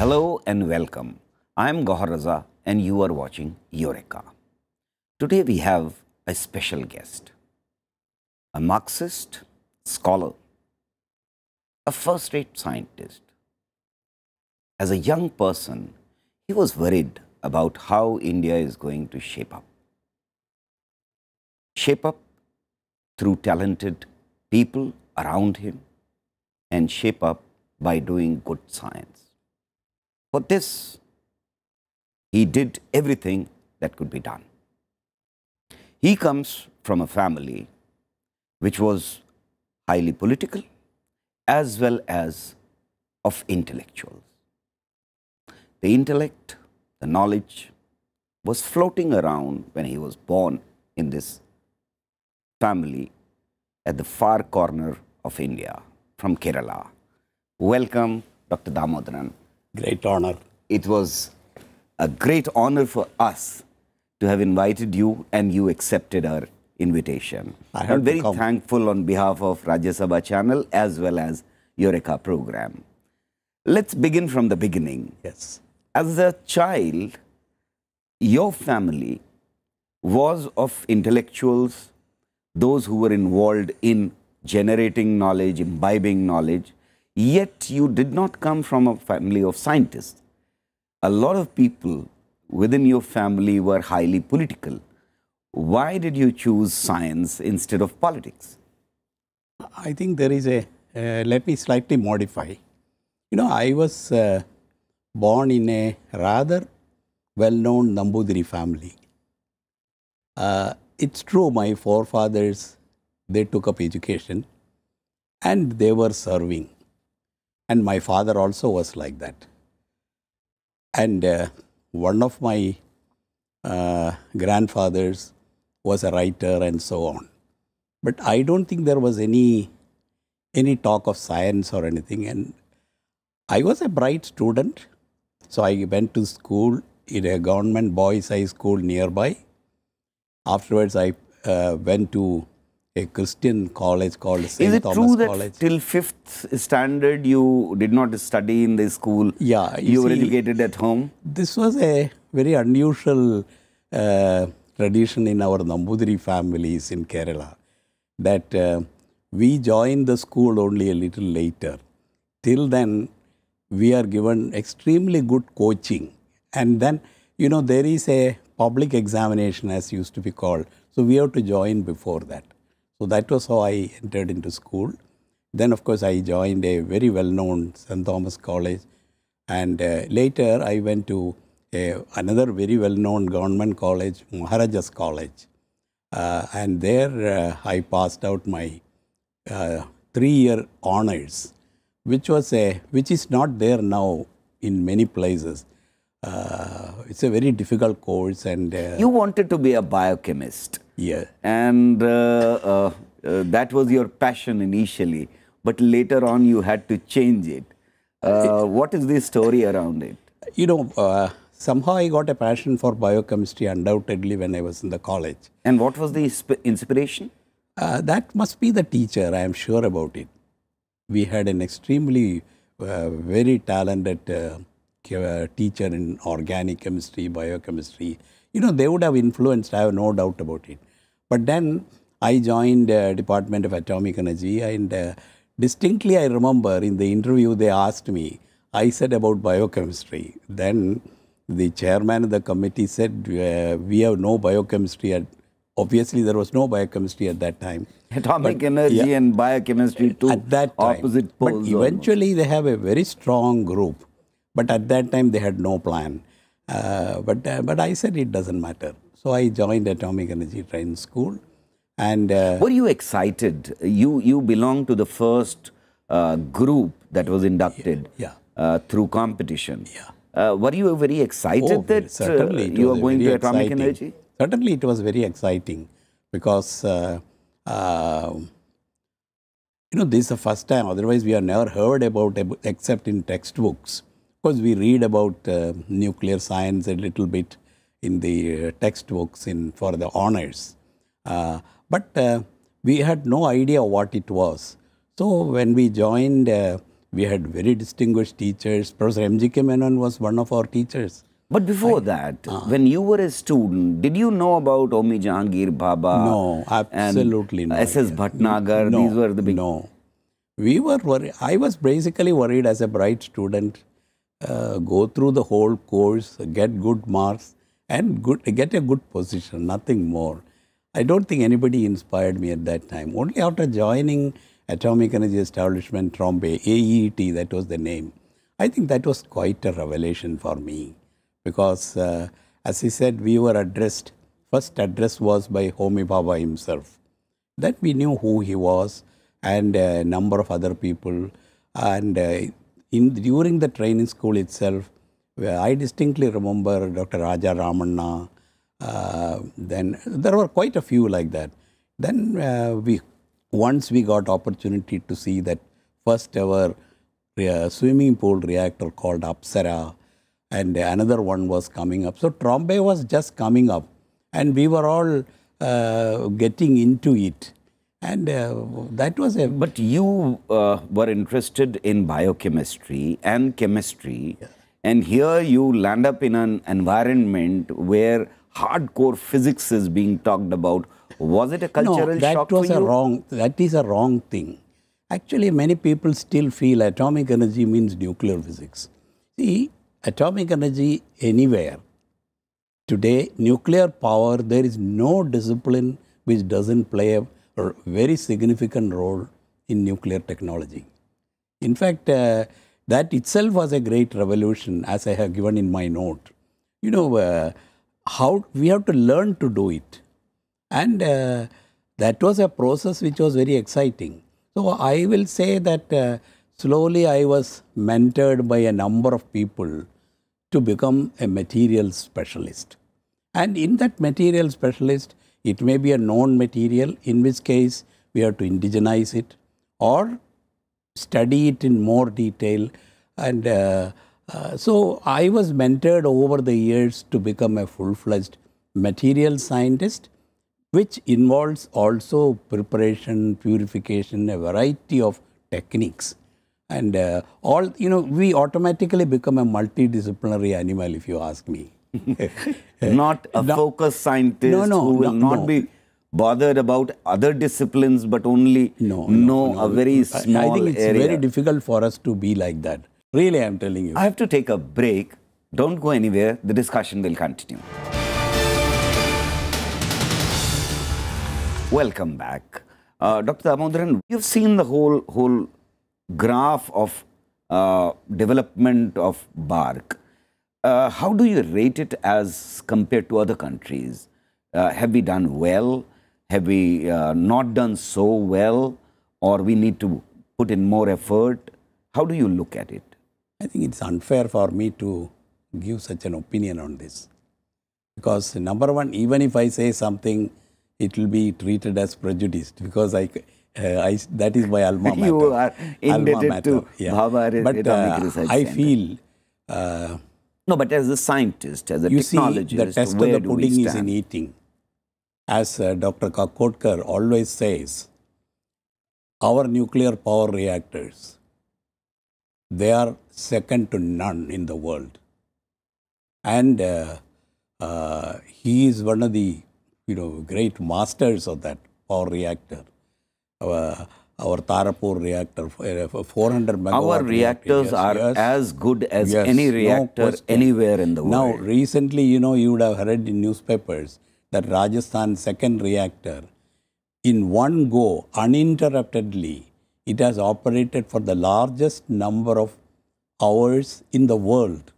Hello and welcome. I am Gohar Raza and you are watching Eureka. Today we have a special guest, a Marxist scholar, a first-rate scientist. As a young person, he was worried about how India is going to shape up. Shape up through talented people around him and shape up by doing good science. For this, he did everything that could be done. He comes from a family which was highly political as well as of intellectuals. The intellect, the knowledge was floating around when he was born in this family at the far corner of India from Kerala. Welcome, Dr. Damodaran Great honor. It was a great honor for us to have invited you and you accepted our invitation. I am very thankful on behalf of Rajya Sabha channel as well as Eureka program. Let's begin from the beginning. Yes. As a child, your family was of intellectuals, those who were involved in generating knowledge, imbibing knowledge, Yet you did not come from a family of scientists. A lot of people within your family were highly political. Why did you choose science instead of politics? I think there is a, uh, let me slightly modify. You know, I was uh, born in a rather well-known Nambudiri family. Uh, it's true, my forefathers, they took up education and they were serving. And my father also was like that. And uh, one of my uh, grandfathers was a writer and so on. But I don't think there was any any talk of science or anything. And I was a bright student, so I went to school in a government boys' high school nearby. Afterwards, I uh, went to a Christian college called St. Is it Thomas true that college. till fifth standard you did not study in the school? Yeah. You, you were educated at home? This was a very unusual uh, tradition in our Nambudri families in Kerala that uh, we joined the school only a little later. Till then, we are given extremely good coaching. And then, you know, there is a public examination as used to be called. So we have to join before that. So that was how I entered into school. Then, of course, I joined a very well-known St. Thomas College. And uh, later, I went to a, another very well-known government college, Maharajas College. Uh, and there, uh, I passed out my uh, three-year honors, which was a which is not there now in many places. Uh, it's a very difficult course and... Uh, you wanted to be a biochemist. Yeah. And uh, uh, uh, that was your passion initially, but later on you had to change it. what is the story around it? You know, somehow I got a passion for biochemistry undoubtedly when I was in the college. And what was the inspiration? Uh, that must be the teacher, I am sure about it. We had an extremely uh, very talented uh, teacher in organic chemistry, biochemistry, you know, they would have influenced, I have no doubt about it. But then I joined uh, Department of Atomic Energy and uh, distinctly I remember in the interview they asked me, I said about biochemistry. Then the chairman of the committee said, uh, we have no biochemistry at Obviously, there was no biochemistry at that time. Atomic but, energy yeah, and biochemistry, too. at that time. opposite poles. But eventually, almost. they have a very strong group but at that time, they had no plan. Uh, but, uh, but I said it doesn't matter. So I joined Atomic Energy Training School. And uh, were you excited? You, you belong to the first uh, group that was inducted yeah, yeah. Uh, through competition. Yeah. Uh, were you very excited oh, that certainly you were going to Atomic exciting. Energy? Certainly, it was very exciting because um, you know, this is the first time. Otherwise, we have never heard about except in textbooks course, we read about uh, nuclear science a little bit in the uh, textbooks in for the honors, uh, but uh, we had no idea what it was. So when we joined, we had very distinguished teachers. Professor M.G.K. Menon was one of our teachers. But before I, that, uh, when you were a student, did you know about Omi Jahangir Baba? No, absolutely not. S.S. Bhatnagar, no, these were the big... No. We were worried. I was basically worried as a bright student uh, go through the whole course, get good marks, and good, get a good position, nothing more. I don't think anybody inspired me at that time. Only after joining Atomic Energy Establishment Trombay, AET, that was the name. I think that was quite a revelation for me because, uh, as he said, we were addressed, first address was by Homi Baba himself. That we knew who he was and a number of other people. And uh, in during the training school itself, I distinctly remember Dr. Raja Ramanna. Uh, then there were quite a few like that. Then uh, we once we got opportunity to see that first ever uh, swimming pool reactor called Apsara, and another one was coming up. So Trombay was just coming up, and we were all uh, getting into it. And uh, that was a. But you uh, were interested in biochemistry and chemistry. Yeah. And here you land up in an environment where hardcore physics is being talked about. Was it a cultural no, that shock was a wrong. That is a wrong thing. Actually, many people still feel atomic energy means nuclear physics. See, atomic energy anywhere. Today, nuclear power, there is no discipline which doesn't play a a very significant role in nuclear technology. In fact, uh, that itself was a great revolution, as I have given in my note. You know, uh, how we have to learn to do it. And uh, that was a process which was very exciting. So I will say that uh, slowly I was mentored by a number of people to become a material specialist. And in that material specialist, it may be a known material, in which case we have to indigenize it or study it in more detail. And uh, uh, so I was mentored over the years to become a full fledged material scientist, which involves also preparation, purification, a variety of techniques. And uh, all, you know, we automatically become a multidisciplinary animal if you ask me. not a no, scientist no, no, who will not be bothered about other disciplines but only know a very small I, I think it's area. very difficult for us to be like that. Really, I'm telling you. I have to take a break. Don't go anywhere. The discussion will continue. Welcome back. Uh, Dr. Amodaran, you've seen the whole whole graph of uh, development of bark. Uh, how do you rate it as compared to other countries? Uh, have we done well? Have we uh, not done so well? Or we need to put in more effort? How do you look at it? I think it's unfair for me to give such an opinion on this. Because number one, even if I say something, it will be treated as prejudiced because I, uh, I that is my alma mater. you are indebted to yeah. Bhava But uh, I feel uh, no, but as a scientist, as a you technologist, see, the test of the pudding is in eating. As uh, Dr. Kakodkar always says, our nuclear power reactors, they are second to none in the world. And uh, uh, he is one of the you know great masters of that power reactor. Uh, our Tarapur reactor, uh, 400 megawatt. Our reactors reactor, yes, are yes. as good as yes, any reactor no anywhere in the world. Now, recently, you know, you would have read in newspapers that Rajasthan second reactor, in one go, uninterruptedly, it has operated for the largest number of hours in the world.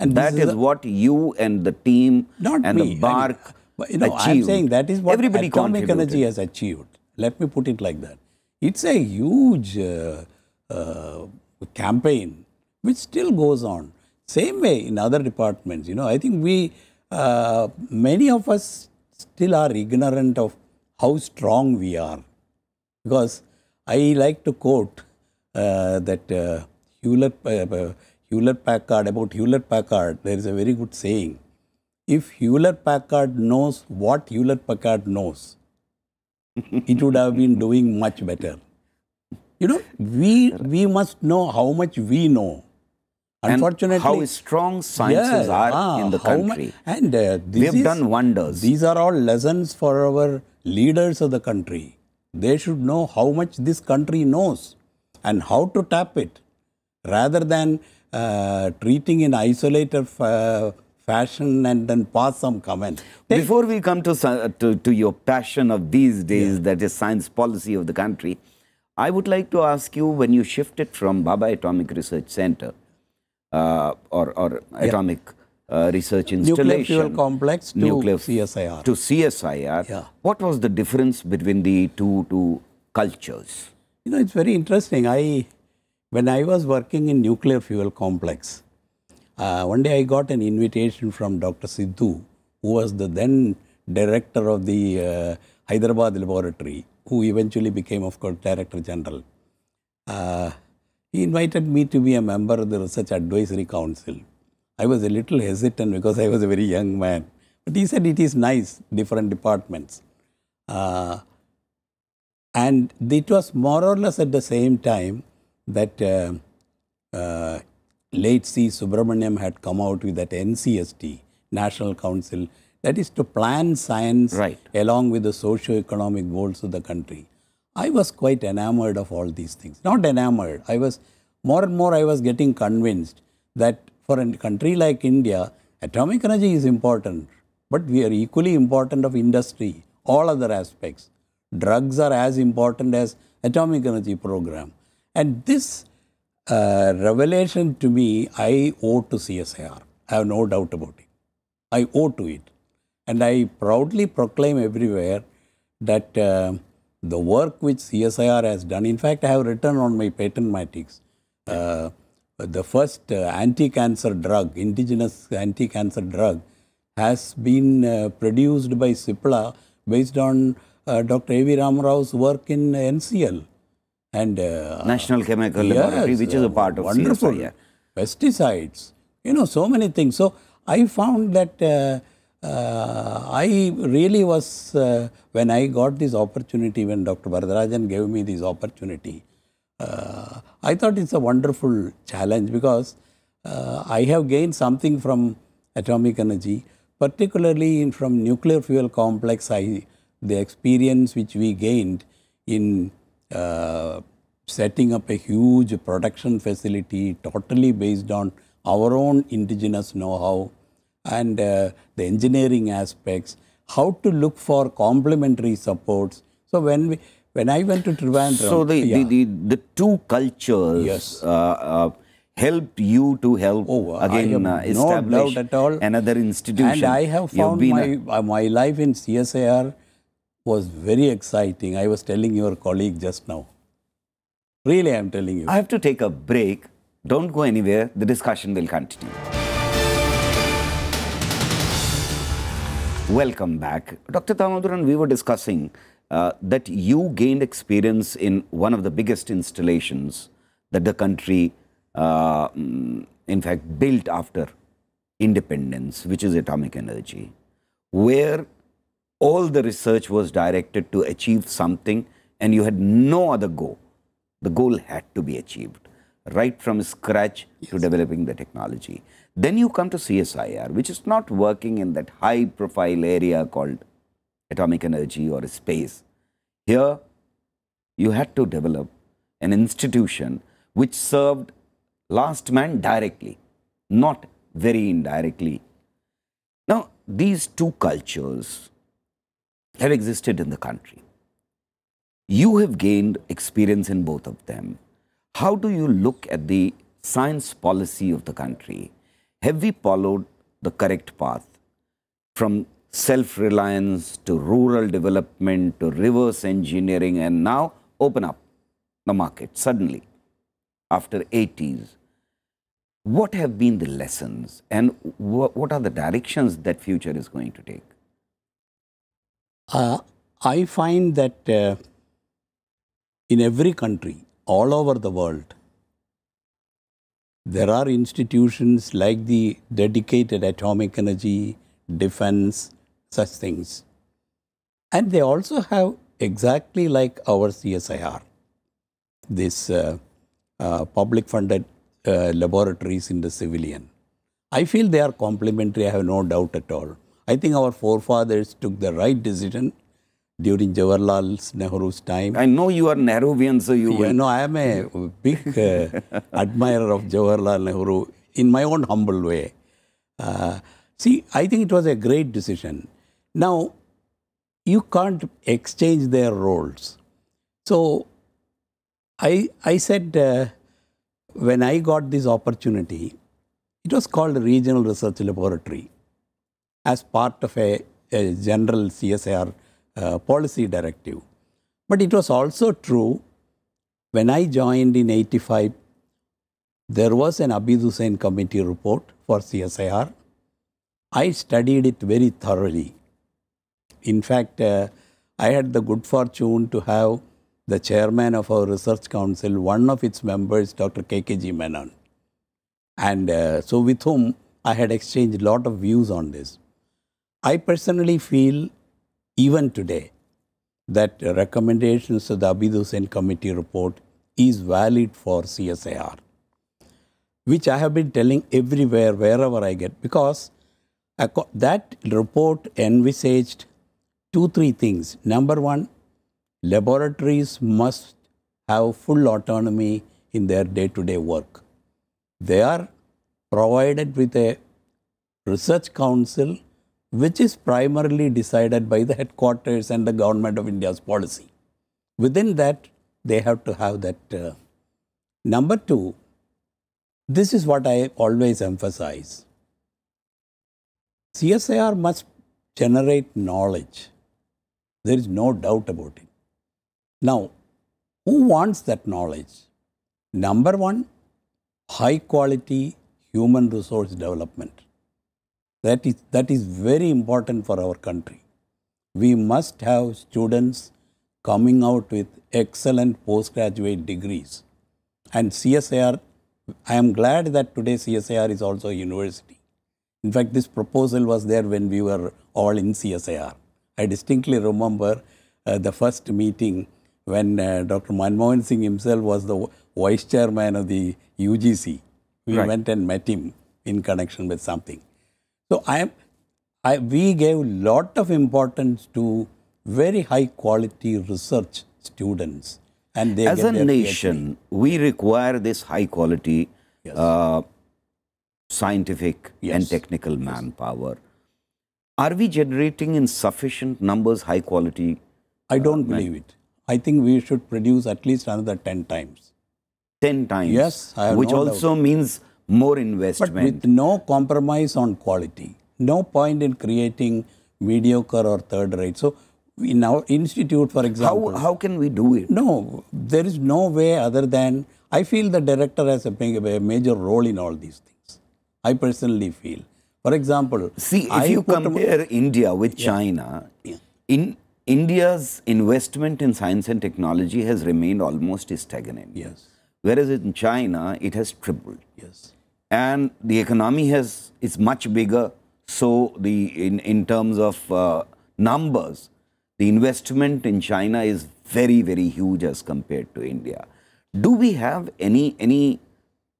And that is, is what you and the team and me. the bark I mean, you know, achieved. I'm saying that is what Everybody atomic energy has achieved. Let me put it like that. It's a huge uh, uh, campaign which still goes on. Same way in other departments, you know, I think we, uh, many of us still are ignorant of how strong we are. Because I like to quote uh, that uh, Hewlett, uh, Hewlett Packard, about Hewlett Packard, there is a very good saying. If Hewlett Packard knows what Hewlett Packard knows, it would have been doing much better. You know, we we must know how much we know. Unfortunately, and how strong sciences are ah, in the country. and uh, they've is, done wonders. These are all lessons for our leaders of the country. They should know how much this country knows and how to tap it, rather than uh, treating in isolated uh, passion and then pass some comment. Before we come to, to, to your passion of these days, yeah. that is science policy of the country, I would like to ask you when you shifted from Baba Atomic Research Center uh, or, or yeah. Atomic uh, Research Installation. Nuclear Fuel Complex to nuclear, CSIR. To CSIR. Yeah. What was the difference between the two, two cultures? You know, it's very interesting. I, when I was working in Nuclear Fuel Complex, uh, one day I got an invitation from Dr. Sidhu, who was the then director of the uh, Hyderabad laboratory, who eventually became, of course, director general. Uh, he invited me to be a member of the Research Advisory Council. I was a little hesitant because I was a very young man. But he said it is nice, different departments. Uh, and it was more or less at the same time that uh, uh, late C. Subramaniam had come out with that NCST, National Council, that is to plan science right. along with the socio-economic goals of the country. I was quite enamored of all these things. Not enamored, I was more and more I was getting convinced that for a country like India, atomic energy is important, but we are equally important of industry, all other aspects. Drugs are as important as atomic energy program. And this uh, revelation to me, I owe to CSIR. I have no doubt about it. I owe to it. And I proudly proclaim everywhere that uh, the work which CSIR has done, in fact, I have written on my patent matrix. Uh, the first uh, anti cancer drug, indigenous anti cancer drug, has been uh, produced by CIPLA based on Dr. A.V. Ramrao's work in NCL and uh, National Chemical yes, Laboratory, which is a part of wonderful CSIR. pesticides. You know, so many things. So I found that uh, uh, I really was uh, when I got this opportunity when Dr. Bharadarajan gave me this opportunity. I thought it's a wonderful challenge because I have gained something from atomic energy particularly from nuclear fuel complex I, the experience which we gained in uh, setting up a huge production facility totally based on our own indigenous know-how and uh, the engineering aspects, how to look for complementary supports. So when we, when I went to Trivandrum, so the yeah. the, the, the, two cultures yes. uh, uh, helped you to help oh, again uh, establish no at all. another institution. And I have found my uh, my life in CSIR was very exciting. I was telling your colleague just now. Really, I'm telling you. I have to take a break. Don't go anywhere. The discussion will continue. Welcome back. Dr. Damodaran, we were discussing uh, that you gained experience in one of the biggest installations that the country, uh, mm, in fact, built after independence, which is atomic energy, where all the research was directed to achieve something and you had no other goal. The goal had to be achieved right from scratch yes. to developing the technology. Then you come to CSIR, which is not working in that high profile area called atomic energy or space. Here, you had to develop an institution which served last man directly, not very indirectly. Now, these two cultures have existed in the country. You have gained experience in both of them. How do you look at the science policy of the country? Have we followed the correct path from self-reliance to rural development to reverse engineering and now open up the market suddenly after 80s? What have been the lessons and what are the directions that future is going to take? Uh, I find that uh, in every country, all over the world, there are institutions like the dedicated atomic energy, defense, such things. And they also have exactly like our CSIR, this uh, uh public funded uh, laboratories in the civilian. I feel they are complementary, I have no doubt at all. I think our forefathers took the right decision during Jawaharlal Nehru's time. I know you are Nehruvian, so you. Yeah, no, I am a big uh, admirer of Jawaharlal Nehru in my own humble way. Uh, see, I think it was a great decision. Now, you can't exchange their roles. So, I I said uh, when I got this opportunity, it was called Regional Research Laboratory as part of a, a general CSR uh, policy directive. But it was also true when I joined in 85, there was an Abid Hussain committee report for CSIR. I studied it very thoroughly. In fact, uh, I had the good fortune to have the chairman of our research council, one of its members, Dr. KKG Menon. And uh, so with whom I had exchanged a lot of views on this. I personally feel even today that recommendations of the Abid Hussain Committee report is valid for CSIR, which I have been telling everywhere, wherever I get, because that report envisaged two, three things. Number one, laboratories must have full autonomy in their day-to-day -day work. They are provided with a research council which is primarily decided by the headquarters and the government of India's policy. Within that, they have to have that. Uh, number two, this is what I always emphasize CSIR must generate knowledge. There is no doubt about it. Now, who wants that knowledge? Number one, high quality human resource development. That is, that is very important for our country. We must have students coming out with excellent postgraduate degrees. And CSIR, I am glad that today CSIR is also a university. In fact, this proposal was there when we were all in CSIR. I distinctly remember uh, the first meeting when uh, Dr. Manmohan Singh himself was the vice chairman of the UGC. We right. went and met him in connection with something. So I am, I, we gave lot of importance to very high quality research students. And they As a nation, PhD. we require this high quality yes. uh, scientific yes. and technical manpower. Are we generating in sufficient numbers high quality? I uh, don't uh, believe it. I think we should produce at least another 10 times. 10 times? Yes. Which no also doubt. means more investment. But with no compromise on quality. No point in creating mediocre or third rate. So in our institute, for example. How, how can we do it? No, there is no way other than, I feel the director has a, a major role in all these things. I personally feel. For example, see, if I you compare India with yeah. China, yeah. in India's investment in science and technology has remained almost stagnant. Yes. Whereas in China, it has tripled. Yes and the economy has is much bigger. So the in in terms of uh, numbers, the investment in China is very very huge as compared to India. Do we have any any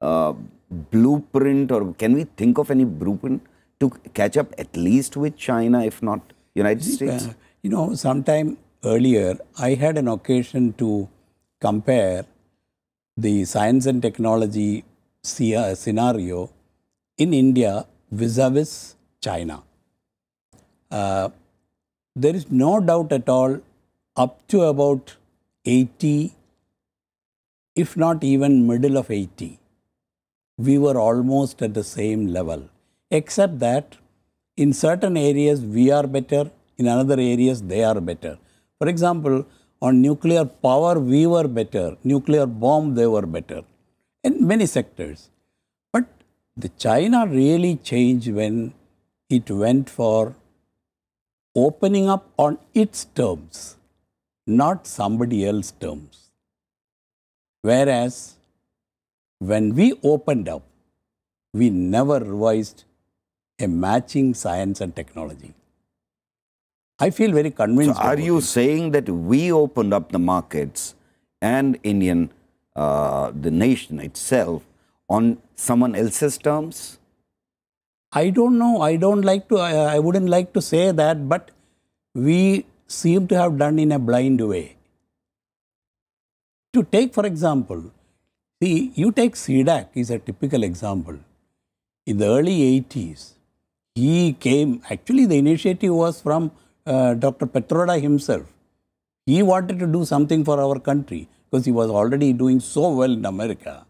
uh, blueprint, or can we think of any blueprint to catch up at least with China, if not United States? Uh, you know, sometime earlier, I had an occasion to compare the science and technology uh, scenario in India vis-a-vis China. Uh, there is no doubt at all up to about 80, if not even middle of 80, we were almost at the same level, except that in certain areas we are better, in other areas they are better. For example, on nuclear power we were better, nuclear bomb they were better in many sectors. But the China really changed when it went for opening up on its terms, not somebody else's terms. Whereas when we opened up, we never revised a matching science and technology. I feel very convinced. So are you it. saying that we opened up the markets and Indian uh, the nation itself on someone else's terms? I don't know. I don't like to, I, I wouldn't like to say that, but we seem to have done in a blind way. To take, for example, see, you take SIDAC is a typical example. In the early 80s, he came, actually, the initiative was from uh, Dr. Petroda himself. He wanted to do something for our country because he was already doing so well in America.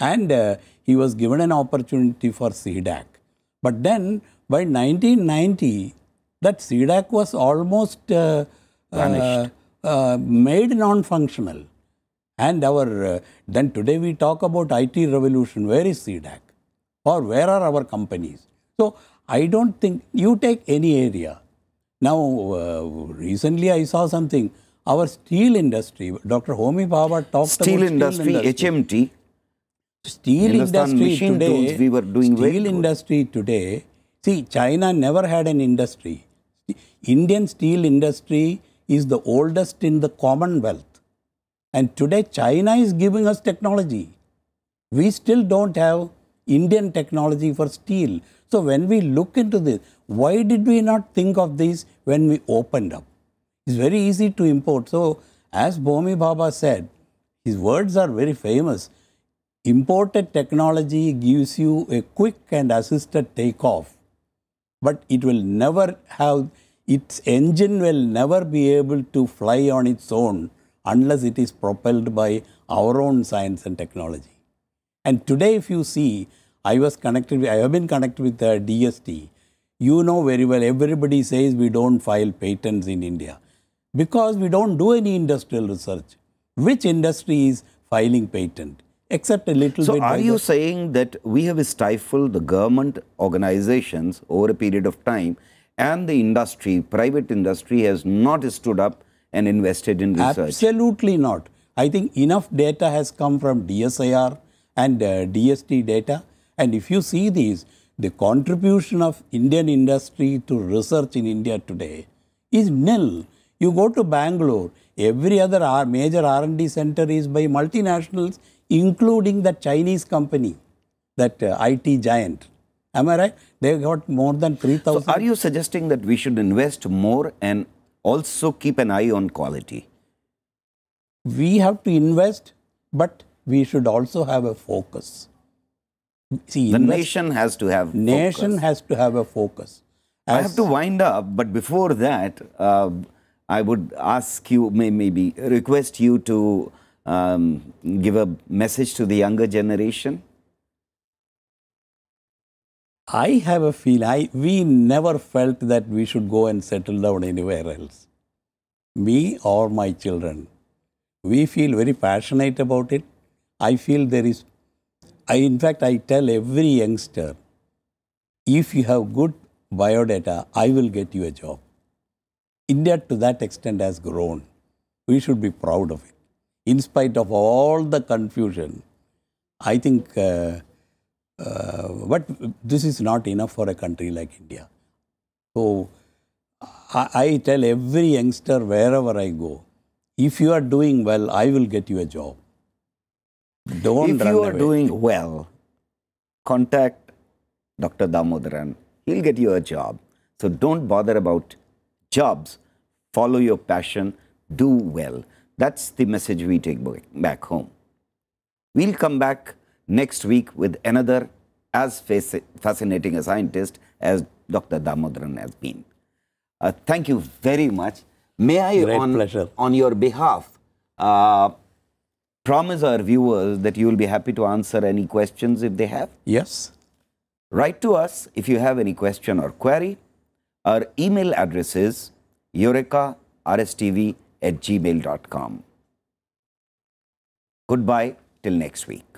And uh, he was given an opportunity for CDAC. But then by 1990, that CDAC was almost uh, uh, uh, made non functional. And our uh, then today we talk about IT revolution. Where is CDAC? Or where are our companies? So I don't think you take any area. Now, uh, recently I saw something our steel industry. Dr. Homi Bhabha talked steel about steel industry, HMT. Steel Hindustan industry today, we were doing steel industry today, see, China never had an industry. Indian steel industry is the oldest in the Commonwealth. And today, China is giving us technology. We still don't have Indian technology for steel. So when we look into this, why did we not think of this when we opened up? It's very easy to import. So, as Bhomi Baba said, his words are very famous. Imported technology gives you a quick and assisted takeoff, but it will never have, its engine will never be able to fly on its own unless it is propelled by our own science and technology. And today, if you see, I was connected, I have been connected with the uh, DST. You know very well, everybody says we don't file patents in India because we don't do any industrial research. Which industry is filing patent? Except a little so bit. So, are you saying that we have stifled the government organizations over a period of time and the industry, private industry, has not stood up and invested in research? Absolutely not. I think enough data has come from DSIR and uh, DST data. And if you see these, the contribution of Indian industry to research in India today is nil. You go to Bangalore, every other R major R&D center is by multinationals, including the Chinese company, that uh, IT giant. Am I right? They got more than 3,000. So are you suggesting that we should invest more and also keep an eye on quality? We have to invest, but we should also have a focus. See, the invest, nation has to have nation focus. has to have a focus. As I have to wind up, but before that, uh, I would ask you, maybe request you to um, give a message to the younger generation? I have a feel, I, we never felt that we should go and settle down anywhere else. Me or my children. We feel very passionate about it. I feel there is, I, in fact, I tell every youngster, if you have good biodata, I will get you a job. India to that extent has grown. We should be proud of it. In spite of all the confusion, I think, uh, uh, but this is not enough for a country like India. So I, I tell every youngster wherever I go, if you are doing well, I will get you a job. Don't if you are away. doing well, contact Dr. Damodaran. He'll get you a job. So don't bother about jobs, follow your passion, do well. That's the message we take back home. We'll come back next week with another as fascinating a scientist as Dr. Damodaran has been. Uh, thank you very much. May I, on, on, your behalf, uh, promise our viewers that you will be happy to answer any questions if they have? Yes. Write to us if you have any question or query. Our email address is eurekarstv at gmail.com. Goodbye till next week.